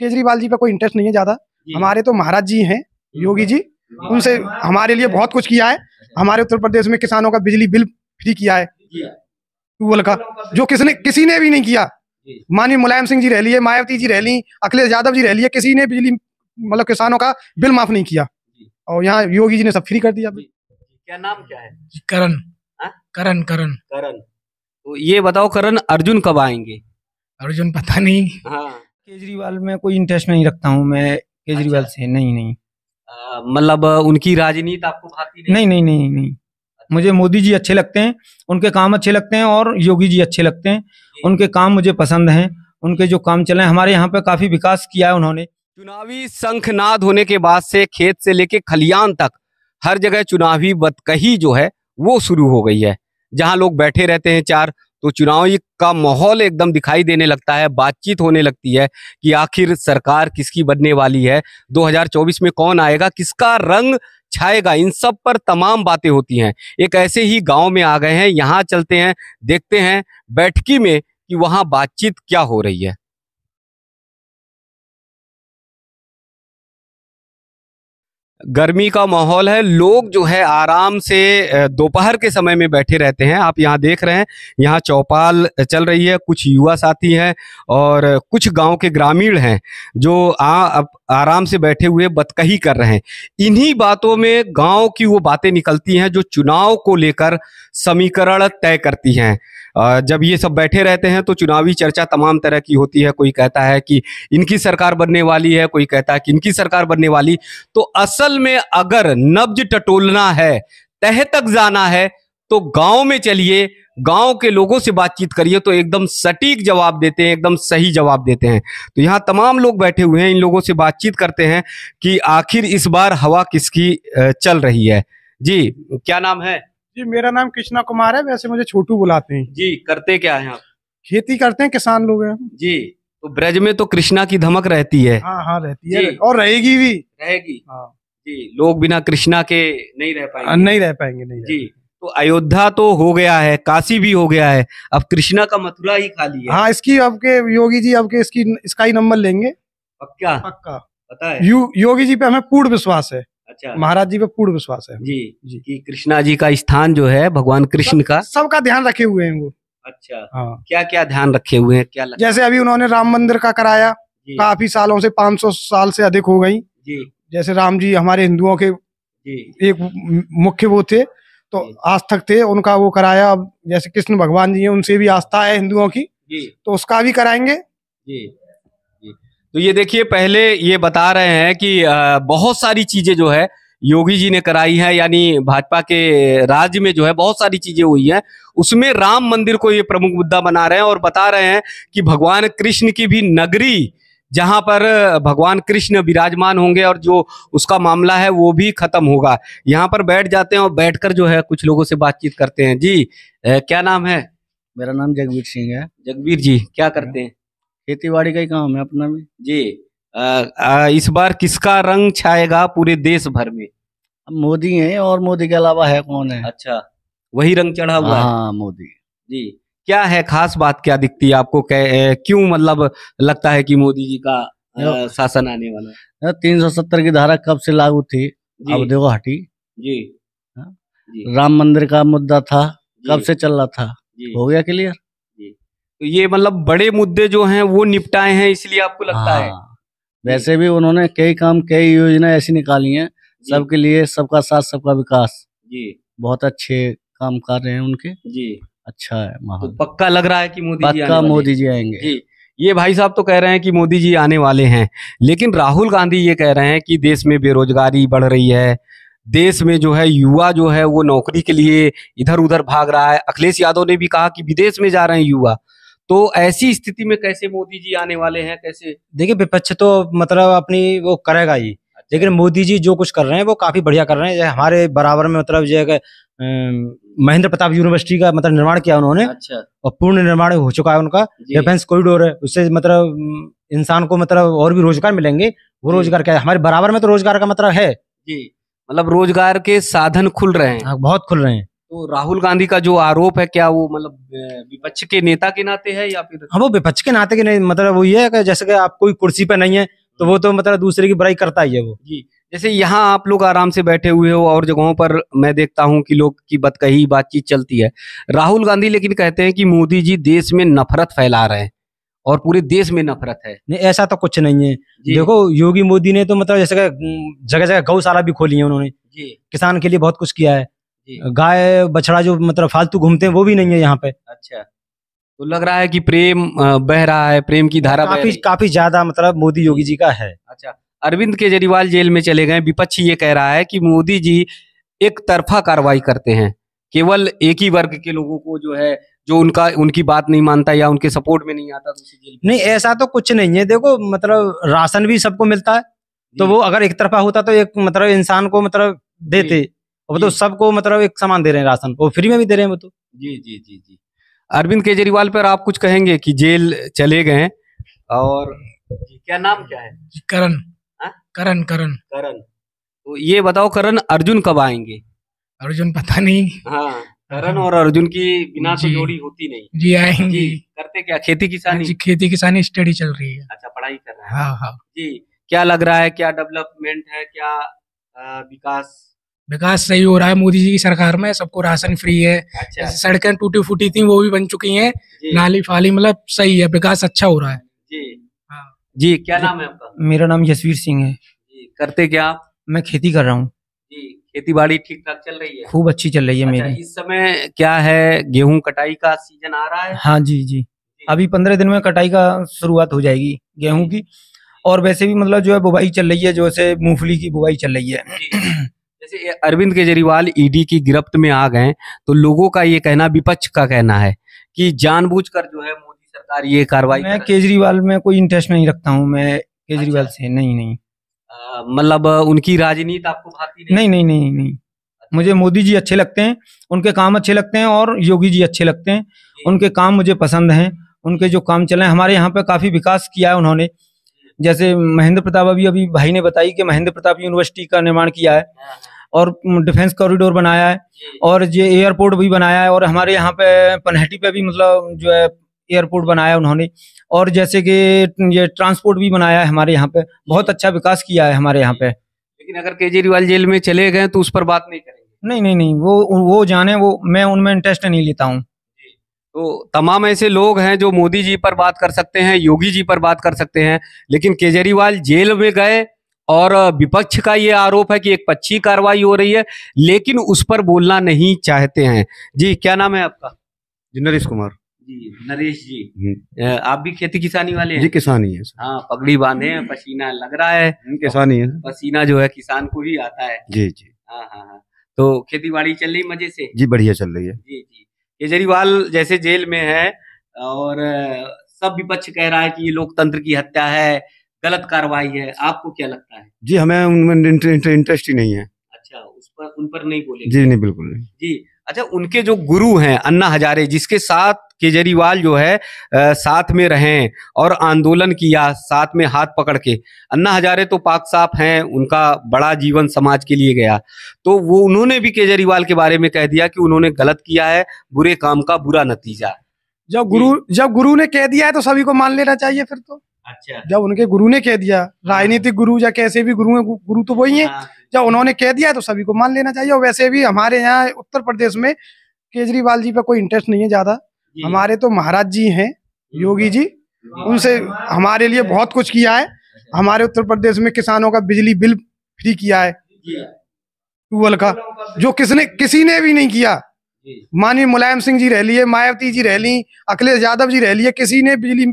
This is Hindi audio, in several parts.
केजरीवाल जी पे कोई इंटरेस्ट नहीं है ज्यादा हमारे तो महाराज जी हैं योगी जी उनसे हमारे लिए बहुत कुछ किया है हमारे उत्तर प्रदेश में किसानों का बिजली बिल फ्री किया है ट्यूबवेल का जो किसने किसी ने भी नहीं किया माननीय मुलायम सिंह जी रह लिये मायावती जी रह ली अखिलेश यादव जी रह लिये किसी ने बिजली मतलब किसानों का बिल माफ नहीं किया और यहाँ योगी जी ने सब फ्री कर दिया क्या नाम क्या है करण हाँ? करण करण करण तो ये बताओ करण अर्जुन कब आएंगे अर्जुन पता नहीं हाँ केजरीवाल में कोई इंटरेस्ट नहीं रखता हूँ मैं केजरीवाल अच्छा। से नहीं नहीं मतलब उनकी राजनीति आपको भाती नहीं नहीं नहीं नहीं, नहीं। अच्छा। मुझे मोदी जी अच्छे लगते हैं उनके काम अच्छे लगते हैं और योगी जी अच्छे लगते हैं उनके काम मुझे पसंद हैं उनके जो काम चले हमारे यहाँ पे काफी विकास किया है उन्होंने चुनावी शंखनाद होने के बाद से खेत से लेके खलियान तक हर जगह चुनावी बतकही जो है वो शुरू हो गई है जहाँ लोग बैठे रहते हैं चार तो चुनाव का माहौल एकदम दिखाई देने लगता है बातचीत होने लगती है कि आखिर सरकार किसकी बनने वाली है 2024 में कौन आएगा किसका रंग छाएगा इन सब पर तमाम बातें होती हैं एक ऐसे ही गांव में आ गए हैं यहाँ चलते हैं देखते हैं बैठकी में कि वहाँ बातचीत क्या हो रही है गर्मी का माहौल है लोग जो है आराम से दोपहर के समय में बैठे रहते हैं आप यहाँ देख रहे हैं यहाँ चौपाल चल रही है कुछ युवा साथी हैं और कुछ गांव के ग्रामीण हैं जो आ, आराम से बैठे हुए बतकही कर रहे हैं इन्हीं बातों में गांव की वो बातें निकलती हैं जो चुनाव को लेकर समीकरण तय करती हैं जब ये सब बैठे रहते हैं तो चुनावी चर्चा तमाम तरह की होती है कोई कहता है कि इनकी सरकार बनने वाली है कोई कहता है कि इनकी सरकार बनने वाली तो असल में अगर नब्ज टटोलना है तह तक जाना है तो गांव में चलिए गांव के लोगों से बातचीत करिए तो एकदम सटीक जवाब देते हैं एकदम सही जवाब देते हैं तो यहाँ तमाम लोग बैठे हुए हैं इन लोगों से बातचीत करते हैं कि आखिर इस बार हवा किसकी चल रही है जी क्या नाम है जी मेरा नाम कृष्णा कुमार है वैसे मुझे छोटू बुलाते हैं जी करते क्या है आप खेती करते हैं किसान लोग हैं जी तो ब्रज में तो कृष्णा की धमक रहती है हाँ हाँ रहती है और रहेगी भी रहेगी हाँ जी लोग बिना कृष्णा के नहीं रह पाएंगे नहीं रह पाएंगे नहीं जी तो अयोध्या तो हो गया है काशी भी हो गया है अब कृष्णा का मथुरा ही खाली है हाँ इसकी के योगी जी के इसकी इसका ही नंबर लेंगे पक्का पक्का पता है यो, योगी जी पे हमें पूर्ण विश्वास है अच्छा महाराज जी पे पूर्ण विश्वास है जी जी कि कृष्णा जी का स्थान जो है भगवान कृष्ण का सबका ध्यान रखे हुए हैं वो अच्छा हाँ क्या क्या ध्यान रखे हुए हैं क्या जैसे अभी उन्होंने राम मंदिर का कराया काफी सालों से 500 साल से अधिक हो गई जी जैसे राम जी हमारे हिंदुओं के जी एक मुख्य वो थे तो आस्थक थे उनका वो कराया अब जैसे कृष्ण भगवान जी हैं उनसे भी आस्था है हिंदुओं की जी तो उसका भी कराएंगे जी तो ये देखिए पहले ये बता रहे हैं कि बहुत सारी चीजें जो है योगी जी ने कराई है यानी भाजपा के राज्य में जो है बहुत सारी चीजें हुई हैं उसमें राम मंदिर को ये प्रमुख मुद्दा बना रहे हैं और बता रहे हैं कि भगवान कृष्ण की भी नगरी जहां पर भगवान कृष्ण विराजमान होंगे और जो उसका मामला है वो भी खत्म होगा यहाँ पर बैठ जाते हैं और बैठकर जो है कुछ लोगों से बातचीत करते हैं जी क्या नाम है मेरा नाम जगवीर सिंह है जगवीर जी क्या करते हैं खेती बाड़ी का ही काम है अपना में जी आ, आ, इस बार किसका रंग छाएगा पूरे देश भर में मोदी है और मोदी के अलावा है कौन है अच्छा वही रंग चढ़ा हुआ हाँ मोदी जी क्या है खास बात क्या दिखती है आपको क्यों मतलब लगता है कि मोदी जी का शासन आने वाला है हाँ, तीन सौ सत्तर की धारा कब से लागू थी अब देखो हटी हाँ। जी। राम मंदिर का मुद्दा था कब से चल रहा था हो गया क्लियर ये मतलब बड़े मुद्दे जो हैं वो निपटाए हैं इसलिए आपको लगता हाँ, है वैसे भी उन्होंने कई काम कई योजना ऐसी निकाली है सबके लिए सबका साथ सबका विकास जी बहुत अच्छे काम कर रहे हैं उनके जी अच्छा है तो पक्का लग रहा है कि मोदी पक्का मोदी जी आएंगे जी ये भाई साहब तो कह रहे हैं कि मोदी जी आने वाले हैं लेकिन राहुल गांधी ये कह रहे हैं कि देश में बेरोजगारी बढ़ रही है देश में जो है युवा जो है वो नौकरी के लिए इधर उधर भाग रहा है अखिलेश यादव ने भी कहा कि विदेश में जा रहे हैं युवा तो ऐसी स्थिति में कैसे मोदी जी आने वाले हैं कैसे देखिए विपक्ष तो मतलब अपनी वो करेगा ही अच्छा। लेकिन मोदी जी जो कुछ कर रहे हैं वो काफी बढ़िया कर रहे हैं हमारे बराबर में मतलब जो है महेंद्र प्रताप यूनिवर्सिटी का मतलब निर्माण किया उन्होंने अच्छा और पूर्ण निर्माण हो चुका है उनका डिफेंस कॉरिडोर है उससे मतलब इंसान को मतलब और भी रोजगार मिलेंगे वो रोजगार क्या है हमारे बराबर में तो रोजगार का मतलब है जी मतलब रोजगार के साधन खुल रहे हैं हाँ, बहुत खुल रहे हैं तो राहुल गांधी का जो आरोप है क्या वो मतलब विपक्ष के नेता के नाते है या फिर हाँ वो विपक्ष के नाते के नहीं मतलब वो ये है कि जैसे कि आप कोई कुर्सी पे नहीं है तो वो तो मतलब दूसरे की बुराई करता ही है वो जी जैसे यहाँ आप लोग आराम से बैठे हुए हो और जगहों पर मैं देखता हूँ कि लोग की बत कही बातचीत चलती है राहुल गांधी लेकिन कहते हैं कि मोदी जी देश में नफरत फैला रहे हैं और पूरे देश में नफरत है नहीं ऐसा तो कुछ नहीं है देखो योगी मोदी ने तो मतलब जैसे हम्म, जगह जगह गौशाला भी खोली है उन्होंने किसान के लिए बहुत कुछ किया है गाय बछड़ा जो मतलब फालतू घूमते हैं वो भी नहीं है यहाँ पे अच्छा तो लग रहा है कि प्रेम बह रहा है प्रेम की धारा काफी काफी ज्यादा मतलब मोदी योगी जी का है अच्छा अरविंद केजरीवाल जेल में चले गए विपक्ष ये कह रहा है कि मोदी जी एक तरफा कार्रवाई करते हैं केवल एक ही वर्ग के लोगों को जो है जो उनका उनकी बात नहीं मानता या उनके सपोर्ट में नहीं आता दूसरी तो जेल नहीं ऐसा तो कुछ नहीं है देखो मतलब राशन भी सबको मिलता है तो वो अगर एक तरफा होता तो एक मतलब इंसान को मतलब देते और तो सबको मतलब एक समान दे रहे हैं राशन वो फ्री में भी दे रहे हैं वो तो जी जी जी जी अरविंद केजरीवाल पर आप कुछ कहेंगे कि जेल चले गए और क्या नाम क्या है करण हाँ? करण करण करण तो ये बताओ करण अर्जुन कब आएंगे अर्जुन पता नहीं हाँ करण और अर्जुन की बिना तो जोड़ी होती नहीं जी आएंगे जी, करते क्या खेती किसानी जी खेती किसानी स्टडी चल रही है अच्छा पढ़ाई कर रहा है हाँ हाँ जी क्या लग रहा है क्या डेवलपमेंट है क्या विकास विकास सही हो रहा है मोदी जी की सरकार में सबको राशन फ्री है अच्छा। सड़कें टूटी फूटी थी वो भी बन चुकी हैं नाली फाली मतलब सही है विकास अच्छा हो रहा है जी हाँ जी क्या नाम है आपका मेरा नाम यशवीर सिंह है जी करते क्या मैं खेती कर रहा हूँ खेती बाड़ी ठीक ठाक चल रही है खूब अच्छी चल रही है अच्छा, मेरी इस समय क्या है गेहूं कटाई का सीजन आ रहा है हाँ जी जी, जी। अभी पंद्रह दिन में कटाई का शुरुआत हो जाएगी गेहूं की और वैसे भी मतलब जो है बुवाई चल रही है जो है मूंगफली की बुवाई चल रही है जैसे अरविंद केजरीवाल ईडी की गिरफ्त में आ गए तो लोगों का ये कहना विपक्ष का कहना है कि जानबूझकर जो है मोदी सरकार ये कार्रवाई मैं केजरीवाल में कोई इंटरेस्ट नहीं रखता हूँ मैं केजरीवाल अच्छा। से नहीं नहीं मतलब उनकी राजनीति आपको भारतीय नहीं नहीं नहीं नहीं, नहीं। अच्छा। मुझे मोदी जी अच्छे लगते हैं उनके काम अच्छे लगते हैं और योगी जी अच्छे लगते हैं उनके काम मुझे पसंद हैं उनके जो काम चले हैं हमारे यहाँ पे काफ़ी विकास किया है उन्होंने जैसे महेंद्र प्रताप अभी अभी भाई ने बताई कि महेंद्र प्रताप यूनिवर्सिटी का निर्माण किया है हाँ, हाँ। और डिफेंस कॉरिडोर बनाया है और ये एयरपोर्ट भी बनाया है और हमारे यहाँ पे पनहटी पे भी मतलब जो है एयरपोर्ट बनाया उन्होंने और जैसे कि ये ट्रांसपोर्ट भी बनाया है हमारे यहाँ पे बहुत अच्छा विकास किया है हमारे यहाँ पे लेकिन अगर केजरीवाल जेल में चले गए तो उस पर बात नहीं करेंगे नहीं नहीं नहीं वो वो जाने वो मैं उनमें इंटरेस्ट नहीं लेता हूँ तो तमाम ऐसे लोग हैं जो मोदी जी पर बात कर सकते हैं योगी जी पर बात कर सकते हैं लेकिन केजरीवाल जेल में गए और विपक्ष का ये आरोप है कि एक पक्षी कार्रवाई हो रही है लेकिन उस पर बोलना नहीं चाहते हैं जी क्या नाम है आपका जी नरेश कुमार जी नरेश जी आप भी खेती किसानी वाले हैं जी किसानी है हाँ पगड़ी बांधे हैं पसीना लग रहा है हम्म, किसानी है पसीना जो है किसान को ही आता है जी जी हाँ हाँ हाँ तो खेती बाड़ी चल रही मजे से जी बढ़िया चल रही है जी जी केजरीवाल जैसे जेल में है और सब विपक्ष कह रहा है कि ये लोकतंत्र की हत्या है गलत कार्रवाई है आपको क्या लगता है जी हमें उनमें इंटरेस्ट ही नहीं है अच्छा उस पर उन पर नहीं बोले जी नहीं बिल्कुल नहीं जी अच्छा उनके जो गुरु हैं अन्ना हजारे जिसके साथ केजरीवाल जो है आ, साथ में रहें और आंदोलन किया साथ में हाथ पकड़ के अन्ना हजारे तो पाक साफ हैं उनका बड़ा जीवन समाज के लिए गया तो वो उन्होंने भी केजरीवाल के बारे में कह दिया कि उन्होंने गलत किया है बुरे काम का बुरा नतीजा जब गुरु जब गुरु ने कह दिया है तो सभी को मान लेना चाहिए फिर तो अच्छा, अच्छा जब उनके गुरु ने कह दिया हाँ। राजनीतिक गुरु या कैसे भी गुरु गुरु तो वही है हाँ। जब उन्होंने कह दिया तो सभी को मान लेना चाहिए और वैसे भी हमारे यहाँ उत्तर प्रदेश में केजरीवाल जी पे कोई इंटरेस्ट नहीं है ज्यादा हमारे तो महाराज जी हैं योगी जी उनसे हमारे लिए बहुत कुछ किया है अच्छा। हमारे उत्तर प्रदेश में किसानों का बिजली बिल फ्री किया है ट्यूबवेल का जो किसने किसी ने भी नहीं किया माननीय मुलायम सिंह जी रह लिए मायावती जी रह ली अखिलेश यादव जी रह लिए किसी ने बिजली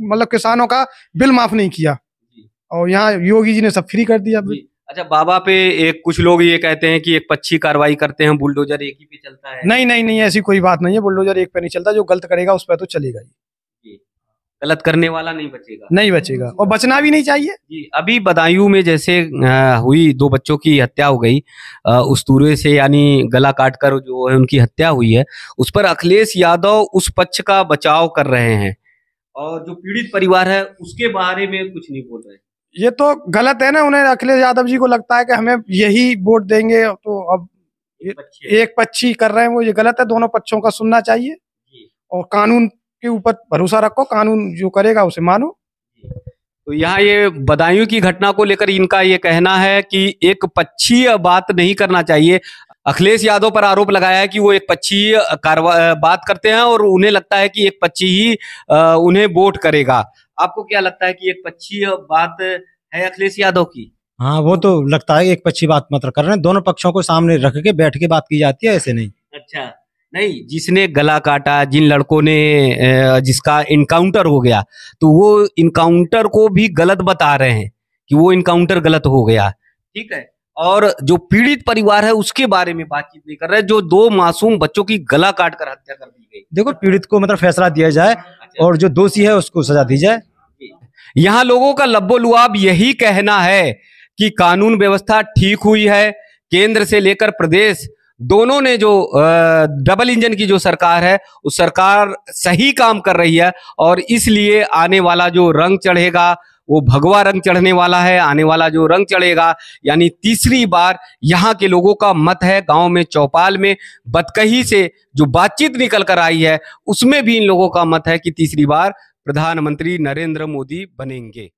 मतलब किसानों का बिल माफ नहीं किया और यहाँ योगी जी ने सब फ्री कर दिया अच्छा बाबा पे एक कुछ लोग ये कहते हैं कि एक पक्षी कार्रवाई करते हैं बुलडोजर एक ही पे चलता है नहीं नहीं नहीं ऐसी कोई बात नहीं है बुलडोजर एक पे नहीं चलता जो गलत करेगा उस पर तो चलेगा ही गलत करने वाला नहीं बचेगा नहीं बचेगा और बचना भी नहीं चाहिए जी अभी बदायूं में जैसे हुई दो बच्चों की हत्या हो गई उस तूरे से यानी गला काट जो है उनकी हत्या हुई है उस पर अखिलेश यादव उस पक्ष का बचाव कर रहे हैं और जो पीड़ित परिवार है उसके बारे में कुछ नहीं बोल रहे ये तो गलत है ना उन्हें अखिलेश यादव जी को लगता है कि हमें यही वोट देंगे तो अब एक पक्षी कर रहे हैं वो ये गलत है दोनों पक्षों का सुनना चाहिए और कानून के ऊपर भरोसा रखो कानून जो करेगा उसे मानो तो यहाँ ये बदायूं की घटना को लेकर इनका ये कहना है कि एक पक्षीय बात नहीं करना चाहिए अखिलेश यादव पर आरोप लगाया है कि वो एक पक्षी बात करते हैं और उन्हें लगता है कि एक पक्षी ही उन्हें वोट करेगा आपको क्या लगता है कि एक पक्षी बात है अखिलेश यादव की हाँ वो तो लगता है एक पक्षी बात मत कर रहे हैं दोनों पक्षों को सामने रख के बैठ के बात की जाती है ऐसे नहीं अच्छा नहीं जिसने गला काटा जिन लड़कों ने जिसका इनकाउंटर हो गया तो वो इनकाउंटर को भी गलत बता रहे हैं कि वो इनकाउंटर गलत हो गया ठीक है और जो पीड़ित परिवार है उसके बारे में बातचीत नहीं कर रहे जो दो मासूम बच्चों की गला काट कर हत्या कर दी गई देखो पीड़ित को मतलब फैसला दिया जाए अच्छा। और जो दोषी है उसको सजा दी जाए यहाँ लोगों का लब्बो लुआब यही कहना है कि कानून व्यवस्था ठीक हुई है केंद्र से लेकर प्रदेश दोनों ने जो डबल इंजन की जो सरकार है उस सरकार सही काम कर रही है और इसलिए आने वाला जो रंग चढ़ेगा वो भगवा रंग चढ़ने वाला है आने वाला जो रंग चढ़ेगा यानी तीसरी बार यहाँ के लोगों का मत है गांव में चौपाल में बतकही से जो बातचीत निकल कर आई है उसमें भी इन लोगों का मत है कि तीसरी बार प्रधानमंत्री नरेंद्र मोदी बनेंगे